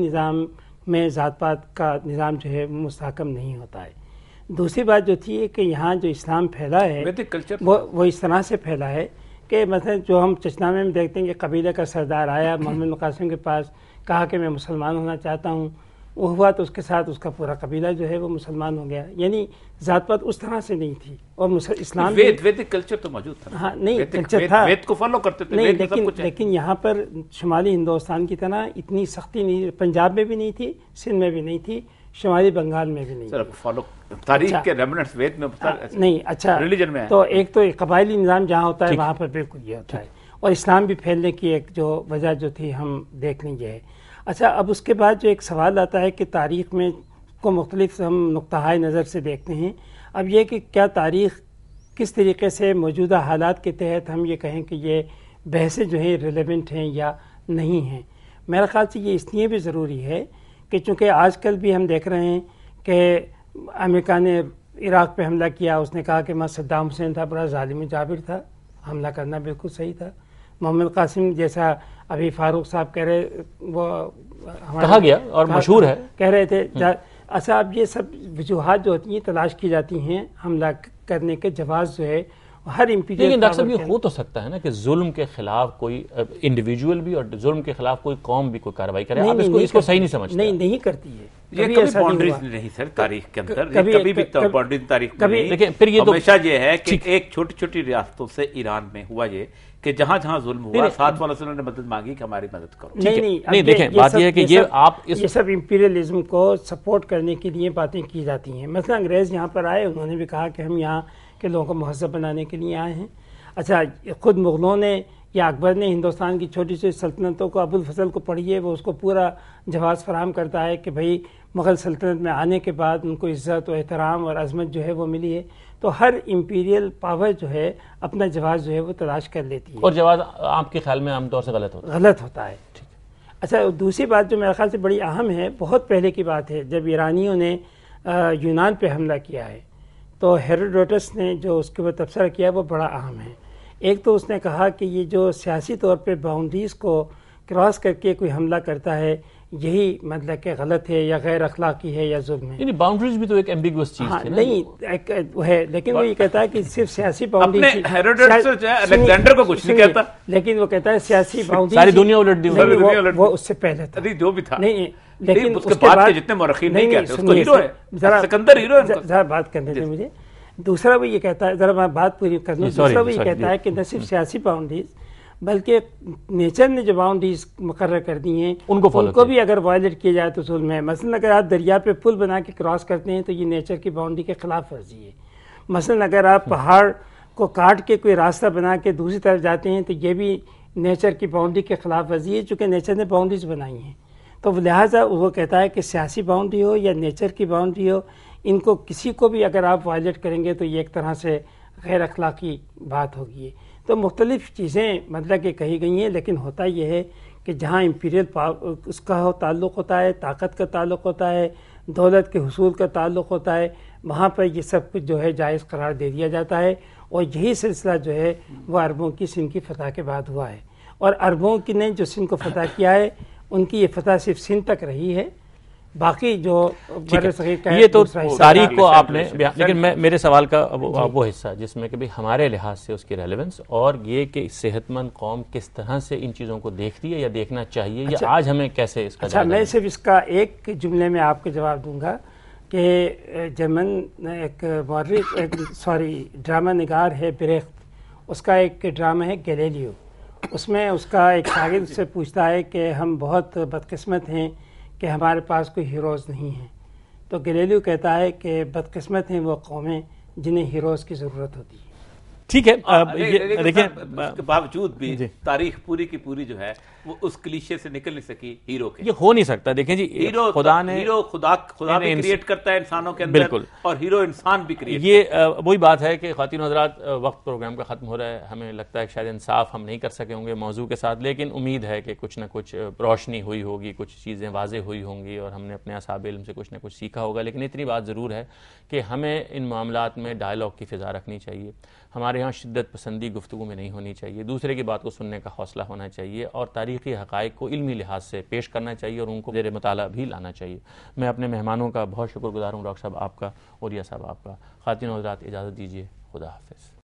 निज़ाम में ज़ात पात का निज़ाम जो है मुस्तकम नहीं होता है दूसरी बात जो थी कि यहाँ जो इस्लाम फैला है कल्चर वो वो इस तरह से फैला है कि मतलब जो हम चचनामे में देखते हैं कि कबीले का सरदार आया मोहम्मद मकासम के पास कहा कि मैं मुसलमान होना चाहता हूँ वो हुआ तो उसके साथ उसका पूरा कबीला जो है वो मुसलमान हो गया यानी जात पात उस तरह से नहीं थी और इस्लाम वेद वेद कल्चर तो मौजूद था हाँ नहीं वेद, कल्चर वेद, था वेद को फॉलो करते थे नहीं लेकिन लेकिन यहाँ पर शुमाली हिंदुस्तान की तरह इतनी सख्ती नहीं पंजाब में भी नहीं थी सिंध में भी नहीं थी शुमाली बंगाल में भी नहीं फॉलो तारीख अच्छा, के वेद में हाँ, नहीं अच्छा रिलीजन में तो एक तो कबायली निज़ाम जहाँ होता है वहाँ पर बिल्कुल ये होता है और इस्लाम भी फैलने की एक जो वजह जो थी हम देख लेंगे अच्छा अब उसके बाद जो एक सवाल आता है कि तारीख़ में को मुख्तलिफ हम नुकतहा नज़र से देखते हैं अब यह कि क्या तारीख़ किस तरीके से मौजूदा हालात के तहत हम ये कहें कि ये बहसें जो हैं रिलेवेंट हैं या नहीं हैं मेरे ख़्याल से ये इसलिए भी ज़रूरी है कि चूँकि आजकल भी हम देख रहे हैं कि अमेरिका ने इराक़ पे हमला किया उसने कहा कि मैं सद्दाम हुसैन था बड़ा ालिम जाबिर था हमला करना बिल्कुल सही था मोहम्मद कासिम जैसा अभी फारूक साहब कह रहे वो कहा गया और मशहूर है कह रहे थे हम्म। अच्छा अब ये सब वजूहत जो होती हैं तलाश की जाती हैं हमला करने के जवाब जो है हर एमपी लेकिन डॉक्टर साहब ये हो तो सकता है ना कि जुल्म के खिलाफ कोई इंडिविजुअल भी और जुल्म के खिलाफ कोई कौम भी कोई कार्रवाई करे आप इसको इसको सही नहीं समझते नहीं नहीं करती है ये कभी बाउंड्रीज नहीं सर तारीख के अंदर कभी, कभी भी तो तारीख कभी लेकिन फिर ये तो- हमेशा ये है कि एक छोटी छोटी रियासतों से ईरान में हुआ ये कि जहां जहां जुल्म हुआ साथ वालों मदद मांगी कि हमारी मदद करो नहीं नहीं नहीं देखें बात यह है कि ये आप इस ये सब इम्पीरियलिज्म को सपोर्ट करने के लिए बातें की जाती हैं मतलब अंग्रेज यहाँ पर आए उन्होंने भी कहा कि हम यहाँ के लोगों को महजब बनाने के लिए आए हैं अच्छा ख़ुद मुग़लों ने या अकबर ने हिंदुस्तान की छोटी छोटी सल्तनतों को अबुल फजल को पढ़िए वो उसको पूरा जवाज़ फराम करता है कि भई मुग़ल सल्तनत में आने के बाद उनको इज़्ज़त और एहतराम और अजमत जो है वो मिली है तो हर इम्पीरियल पावर जो है अपना जवाब जो है वो तलाश कर लेती है और जवाब आपके ख्याल में आमतौर से गलत होता है गलत होता है ठीक है अच्छा दूसरी बात जो मेरे ख्याल से बड़ी अहम है बहुत पहले की बात है जब ईरानियों ने यूनान पर हमला किया है तो हेरोडोटस ने जो उसके ऊपर तबसरा किया वो बड़ा अहम है एक तो उसने कहा कि ये जो सियासी तौर पर बाउंड्रीज़ को क्रॉस करके कोई हमला करता है यही मतलब के गलत है या गैर अखलाकी है या जुर्म है बाउंड्रीज भी तो एक एम्बिगस चीज हाँ, नहीं एक, है लेकिन वो ये कहता है कि सिर्फ सियासी बाउंड्री अलेक्जेंडर को कुछ नहीं कहता लेकिन वो कहता है सियासी बाउंड्री सारी दुनिया उलट दी वो उससे पहले था जो भी था नहीं लेकिन उसके बाद जितने मरखी नहीं कहते उसको बात करने मुझे दूसरा वो ये कहता है जरा मैं बात पूरी कर दूं दूसरा वो ये कहता है कि न सिर्फ hmm. सियासी बाउंड्रीज बल्कि नेचर ने जो बाउंड्रीज मुकर कर दी हैं उनको उनको भी अगर वायलेट किया जाए तो जुल्म है मसलन अगर आप दरिया पे पुल बना के क्रॉस करते हैं तो ये नेचर की बाउंड्री के खिलाफ वर्जी है मसलन अगर आप पहाड़ को काट के कोई रास्ता बना के दूसरी तरफ जाते हैं तो ये भी नेचर की बाउंड्री के खिलाफ वर्जी है चूँकि नेचर ने बाउंड्रीज बनाई हैं तो लिहाजा वो कहता है कि सियासी बाउंड्री हो या नेचर की बाउंड्री हो इनको किसी को भी अगर आप वायलेट करेंगे तो ये एक तरह से गैर अखलाकी बात होगी तो मुख्तलिफ चीज़ें मतलब कि कही गई हैं लेकिन होता यह है कि जहाँ इम्पीरियल पावर उसका ताल्लुक़ होता है ताकत का ताल्लुक़ होता है दौलत के हसूल का ताल्लुक़ होता है वहाँ पर यह सब कुछ जो है जायज़ करार दे दिया जाता है और यही सिलसिला जो है वह अरबों की सिंध की फतह के बाद हुआ है और अरबों की ने जो सिंध को फतह किया है उनकी ये फतह सिर्फ सिंध तक रही है बाकी जो ये तो तारीख को आपने लेकिन मैं मेरे सवाल का वो, वो हिस्सा जिसमें कि भाई हमारे लिहाज से उसकी रेलेवेंस और ये कि सेहतमंद कौम किस तरह से इन चीज़ों को देखती है या देखना चाहिए अच्छा, या आज हमें कैसे इसका अच्छा मैं सिर्फ इसका एक जुमले में आपको जवाब दूंगा कि जर्मन एक सॉरी ड्रामा निगार है ब्रेख्त उसका एक ड्रामा है गलेलियो उसमें उसका एक शागिद से पूछता है कि हम बहुत बदकस्मत हैं कि हमारे पास कोई हीरोज़ नहीं हैं तो गलेलू कहता है कि बदकस्मत हैं वो कौमें जिन्हें हीरोज़ की ज़रूरत होती है ठीक है देखिए बावजूद भी तारीख पूरी की पूरी जो है वो उस क्लीशे से निकल नहीं सकी हीरो के ये हो नहीं सकता देखें जी हीरो तो खुदा ने हीरो खुदा खुदा भी क्रिएट करता है इंसानों के अंदर बिल्कुल और हीरो इंसान भी क्रिएट ये वही बात है कि खातिन हजरात वक्त प्रोग्राम का ख़त्म हो रहा है हमें लगता है शायद इंसाफ हम नहीं कर सके होंगे मौजू के साथ लेकिन उम्मीद है कि कुछ ना कुछ रोशनी हुई होगी कुछ चीज़ें वाजे हुई होंगी और हमने अपने असाब इल्म से कुछ ना कुछ सीखा होगा लेकिन इतनी बात ज़रूर है कि हमें इन मामला में डायलॉग की फ़िज़ा रखनी चाहिए हमारे हमारे यहाँ शिद्दत पसंदी गुफ्तु में नहीं होनी चाहिए दूसरे की बात को सुनने का हौसला होना चाहिए और तारीखी हक़ को इलमी लिहाज से पेश करना चाहिए और उनको जेर मताल भी लाना चाहिए मैं अपने मेहमानों का बहुत शुक्रगुजार हूँ डॉक्टर साहब आपका और यह साहब आपका ख़ातिन हजरात इजाज़त दीजिए खुदा हाफिज़